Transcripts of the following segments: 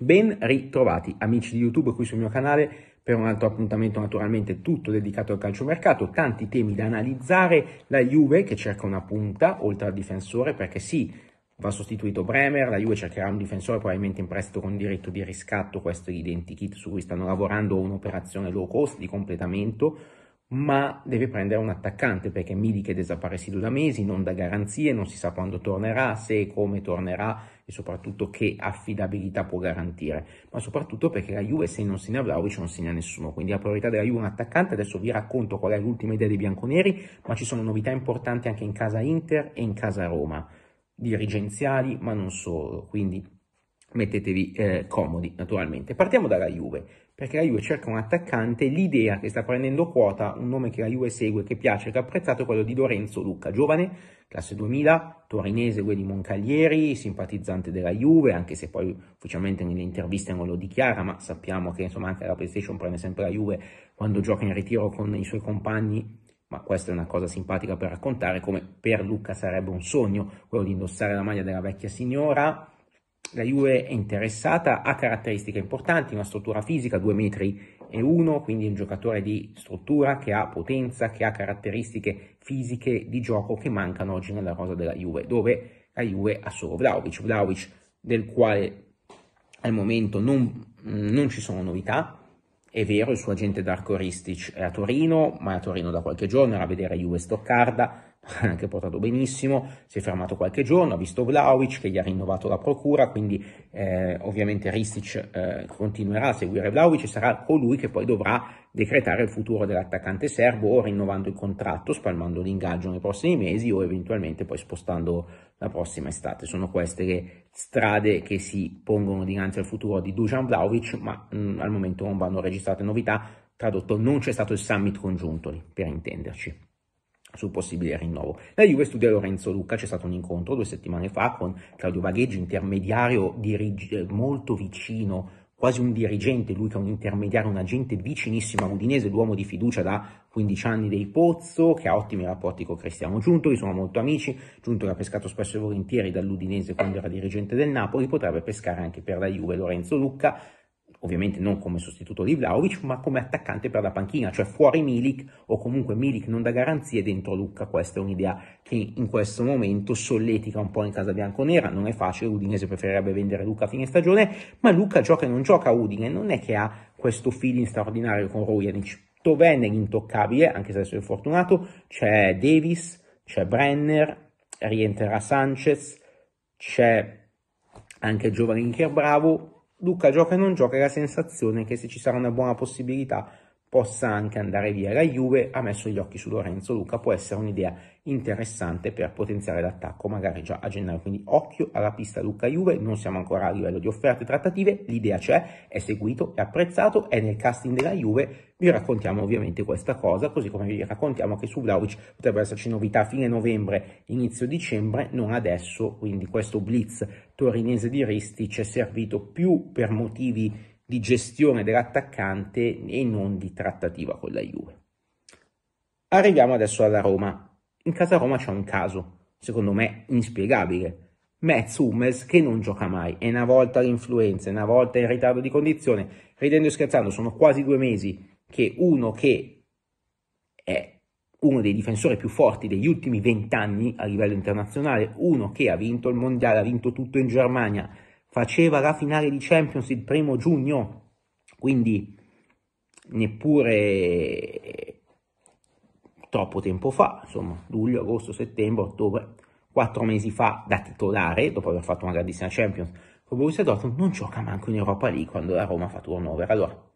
Ben ritrovati amici di YouTube qui sul mio canale per un altro appuntamento naturalmente tutto dedicato al calciomercato, tanti temi da analizzare, la Juve che cerca una punta oltre al difensore perché sì, va sostituito Bremer, la Juve cercherà un difensore probabilmente in prestito con diritto di riscatto, questo è l'identikit su cui stanno lavorando un'operazione low cost di completamento, ma deve prendere un attaccante perché Milik è desaparecido da mesi, non da garanzie, non si sa quando tornerà, se e come tornerà e soprattutto che affidabilità può garantire, ma soprattutto perché la Juve se non segna Vlaovic non segna nessuno, quindi la priorità della Juve è un attaccante, adesso vi racconto qual è l'ultima idea dei bianconeri, ma ci sono novità importanti anche in casa Inter e in casa Roma, dirigenziali ma non solo, quindi mettetevi eh, comodi naturalmente. Partiamo dalla Juve perché la Juve cerca un attaccante, l'idea che sta prendendo quota, un nome che la Juve segue, che piace, che ha apprezzato, è quello di Lorenzo Lucca, giovane, classe 2000, torinese, quello di Moncaglieri, simpatizzante della Juve, anche se poi ufficialmente nelle interviste non lo dichiara, ma sappiamo che insomma anche la PlayStation prende sempre la Juve quando gioca in ritiro con i suoi compagni, ma questa è una cosa simpatica per raccontare, come per Luca sarebbe un sogno quello di indossare la maglia della vecchia signora, la Juve è interessata, ha caratteristiche importanti, una struttura fisica, 2 metri e 1, quindi un giocatore di struttura che ha potenza, che ha caratteristiche fisiche di gioco che mancano oggi nella rosa della Juve, dove la Juve ha solo Vlaovic, Vlaovic del quale al momento non, mm, non ci sono novità, è vero, il suo agente Darko Ristic è a Torino, ma è a Torino da qualche giorno, era a vedere Juve Stoccarda, che ha portato benissimo, si è fermato qualche giorno, ha visto Vlaovic che gli ha rinnovato la procura, quindi eh, ovviamente Ristic eh, continuerà a seguire Vlaovic e sarà colui che poi dovrà decretare il futuro dell'attaccante serbo o rinnovando il contratto, spalmando l'ingaggio nei prossimi mesi o eventualmente poi spostando la prossima estate. Sono queste le strade che si pongono dinanzi al futuro di Dujan Vlaovic, ma mh, mm, al momento non vanno registrate novità, tradotto non c'è stato il summit congiunto, per intenderci sul possibile rinnovo. La Juve studia Lorenzo Lucca, c'è stato un incontro due settimane fa con Claudio Vagheggi, intermediario dirige- eh, molto vicino, quasi un dirigente, lui che è un intermediario, un agente vicinissimo a Udinese, l'uomo di fiducia da 15 anni dei Pozzo, che ha ottimi rapporti con Cristiano Giunto, che sono molto amici, Giunto che ha pescato spesso e volentieri dall'Udinese quando era dirigente del Napoli, potrebbe pescare anche per la Juve Lorenzo Lucca, ovviamente non come sostituto di Vlaovic, ma come attaccante per la panchina, cioè fuori Milik o comunque Milik non da garanzie dentro Lucca. Questa è un'idea che in questo momento solletica un po' in casa bianconera, non è facile, Udinese preferirebbe vendere Lucca a fine stagione, ma Lucca gioca e non gioca a Udine, non è che ha questo feeling straordinario con Rujanic. Toven è intoccabile, anche se adesso è fortunato, c'è Davis, c'è Brenner, rientrerà Sanchez, c'è anche il giovane Inker Bravo, Luca gioca e non gioca è la sensazione che se ci sarà una buona possibilità possa anche andare via. La Juve ha messo gli occhi su Lorenzo Luca, può essere un'idea interessante per potenziare l'attacco magari già a gennaio, quindi occhio alla pista Luca Juve, non siamo ancora a livello di offerte trattative, l'idea c'è, è seguito, è apprezzato, è nel casting della Juve, vi raccontiamo ovviamente questa cosa, così come vi raccontiamo che su Vlaovic potrebbero esserci novità a fine novembre, inizio dicembre, non adesso, quindi questo blitz torinese di Risti ci è servito più per motivi di gestione dell'attaccante e non di trattativa con la Juve. Arriviamo adesso alla Roma. In casa Roma c'è un caso, secondo me inspiegabile. Metz Hummels che non gioca mai, è una volta l'influenza, una volta in ritardo di condizione, ridendo e scherzando, sono quasi due mesi che uno che è uno dei difensori più forti degli ultimi vent'anni a livello internazionale, uno che ha vinto il mondiale, ha vinto tutto in Germania, faceva la finale di Champions il primo giugno, quindi neppure troppo tempo fa, insomma, luglio, agosto, settembre, ottobre, quattro mesi fa da titolare, dopo aver fatto una grandissima Champions, con Borussia Dortmund non gioca manco in Europa lì quando la Roma fa turnover. Allora,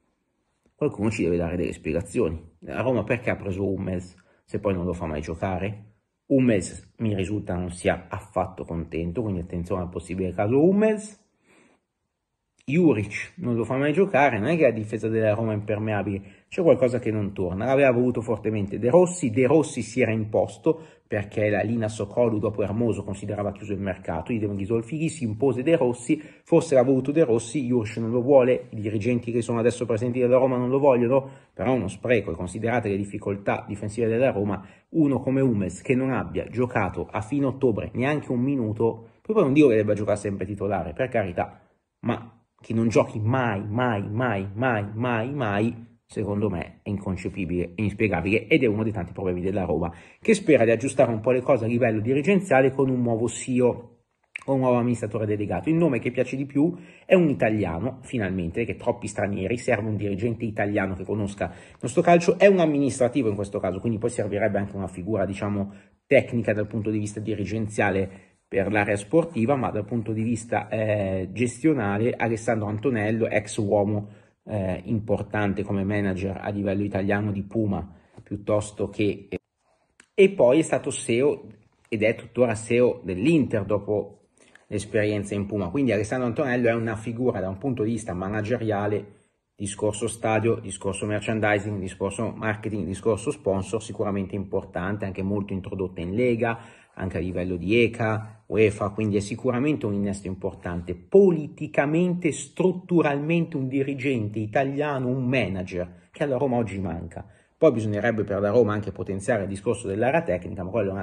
qualcuno ci deve dare delle spiegazioni. La Roma perché ha preso Hummels se poi non lo fa mai giocare? Hummels mi risulta non sia affatto contento, quindi attenzione al possibile caso Hummels. Juric non lo fa mai giocare, non è che la difesa della Roma è impermeabile, c'è qualcosa che non torna. L'aveva voluto fortemente De Rossi, De Rossi si era imposto perché la Lina Socolu dopo Hermoso considerava chiuso il mercato, gli devono Ghisolfighi, si impose De Rossi, forse l'ha voluto De Rossi, Juric non lo vuole, i dirigenti che sono adesso presenti della Roma non lo vogliono, però è uno spreco e considerate le difficoltà difensive della Roma, uno come Umes che non abbia giocato a fine ottobre neanche un minuto, poi non dico che debba giocare sempre titolare, per carità, ma che non giochi mai, mai, mai, mai, mai, mai, secondo me è inconcepibile è inspiegabile ed è uno dei tanti problemi della Roma, che spera di aggiustare un po' le cose a livello dirigenziale con un nuovo CEO o un nuovo amministratore delegato. Il nome che piace di più è un italiano, finalmente, che troppi stranieri, serve un dirigente italiano che conosca il nostro calcio, è un amministrativo in questo caso, quindi poi servirebbe anche una figura, diciamo, tecnica dal punto di vista dirigenziale per l'area sportiva, ma dal punto di vista eh, gestionale Alessandro Antonello, ex uomo eh, importante come manager a livello italiano di Puma, piuttosto che... Eh, e poi è stato SEO ed è tuttora SEO dell'Inter dopo l'esperienza in Puma. Quindi Alessandro Antonello è una figura da un punto di vista manageriale, discorso stadio, discorso merchandising, discorso marketing, discorso sponsor, sicuramente importante, anche molto introdotta in Lega, anche a livello di ECA, UEFA, quindi è sicuramente un innesto importante. Politicamente, strutturalmente un dirigente italiano, un manager, che alla Roma oggi manca. Poi bisognerebbe per la Roma anche potenziare il discorso dell'area tecnica, ma quello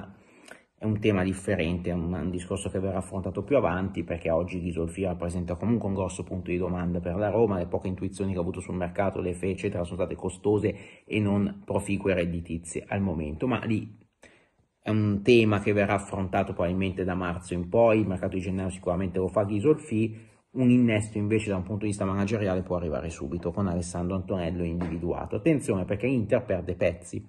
è un tema differente, è un, un discorso che verrà affrontato più avanti, perché oggi Ghisolfi rappresenta comunque un grosso punto di domanda per la Roma, le poche intuizioni che ha avuto sul mercato, le FE, eccetera, sono state costose e non proficue redditizie al momento, ma lì è un tema che verrà affrontato probabilmente da marzo in poi, il mercato di gennaio sicuramente lo fa Ghisolfi, un innesto invece da un punto di vista manageriale può arrivare subito con Alessandro Antonello individuato. Attenzione perché Inter perde pezzi,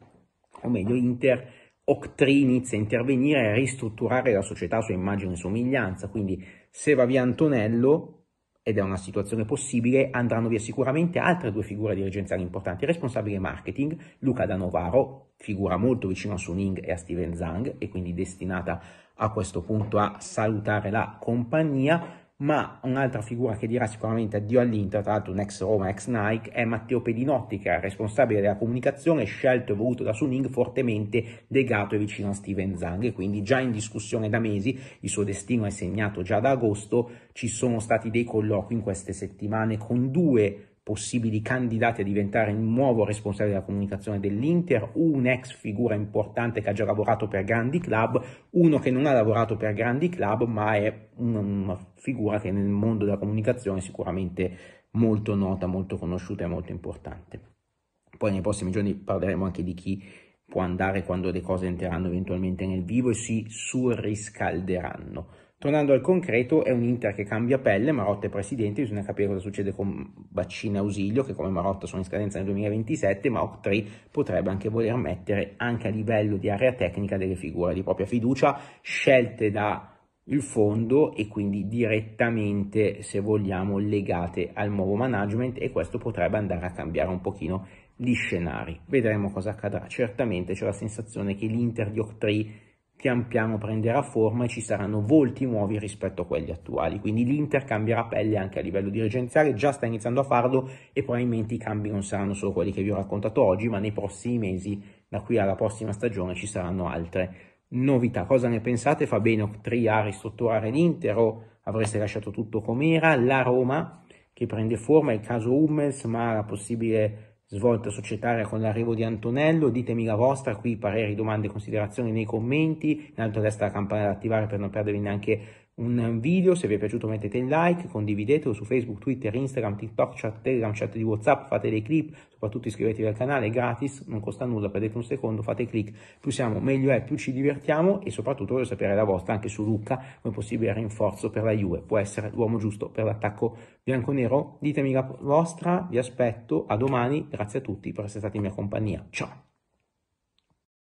o meglio Inter Octri inizia a intervenire e a ristrutturare la società sua immagine e somiglianza, quindi se va via Antonello ed è una situazione possibile, andranno via sicuramente altre due figure dirigenziali importanti, il responsabile marketing, Luca Danovaro, figura molto vicino a Suning e a Steven Zhang e quindi destinata a questo punto a salutare la compagnia, ma un'altra figura che dirà sicuramente addio all'Inter, tra l'altro un ex Roma, ex Nike, è Matteo Pedinotti, che è responsabile della comunicazione, scelto e voluto da Suning, fortemente legato e vicino a Steven Zhang, e quindi già in discussione da mesi, il suo destino è segnato già da agosto, ci sono stati dei colloqui in queste settimane con due possibili candidati a diventare il nuovo responsabile della comunicazione dell'Inter, un'ex figura importante che ha già lavorato per grandi club, uno che non ha lavorato per grandi club ma è una figura che nel mondo della comunicazione è sicuramente molto nota, molto conosciuta e molto importante. Poi nei prossimi giorni parleremo anche di chi può andare quando le cose entreranno eventualmente nel vivo e si surriscalderanno. Tornando al concreto, è un Inter che cambia pelle, Marotta è presidente, bisogna capire cosa succede con Baccini e Ausilio, che come Marotta sono in scadenza nel 2027, ma Octree potrebbe anche voler mettere, anche a livello di area tecnica, delle figure di propria fiducia, scelte dal fondo e quindi direttamente, se vogliamo, legate al nuovo management e questo potrebbe andare a cambiare un pochino gli scenari. Vedremo cosa accadrà. Certamente c'è la sensazione che l'Inter di Octree pian piano prenderà forma e ci saranno volti nuovi rispetto a quelli attuali. Quindi l'Inter cambierà pelle anche a livello dirigenziale, già sta iniziando a farlo e probabilmente i cambi non saranno solo quelli che vi ho raccontato oggi, ma nei prossimi mesi, da qui alla prossima stagione, ci saranno altre novità. Cosa ne pensate? Fa bene Octria a ristrutturare l'Inter o avreste lasciato tutto com'era? La Roma che prende forma, il caso Hummels, ma la possibile svolta societaria con l'arrivo di Antonello, ditemi la vostra, qui pareri, domande, considerazioni nei commenti, in alto a la campanella da attivare per non perdervi neanche un video, se vi è piaciuto mettete il like, condividetelo su Facebook, Twitter, Instagram, TikTok, chat, Telegram, chat di Whatsapp, fate dei clip, soprattutto iscrivetevi al canale, è gratis, non costa nulla, perdete un secondo, fate clic, più siamo meglio è, più ci divertiamo e soprattutto voglio sapere la vostra anche su Luca, come possibile rinforzo per la Juve, può essere l'uomo giusto per l'attacco bianco-nero? ditemi la vostra, vi aspetto, a domani, grazie a tutti per essere stati in mia compagnia, ciao!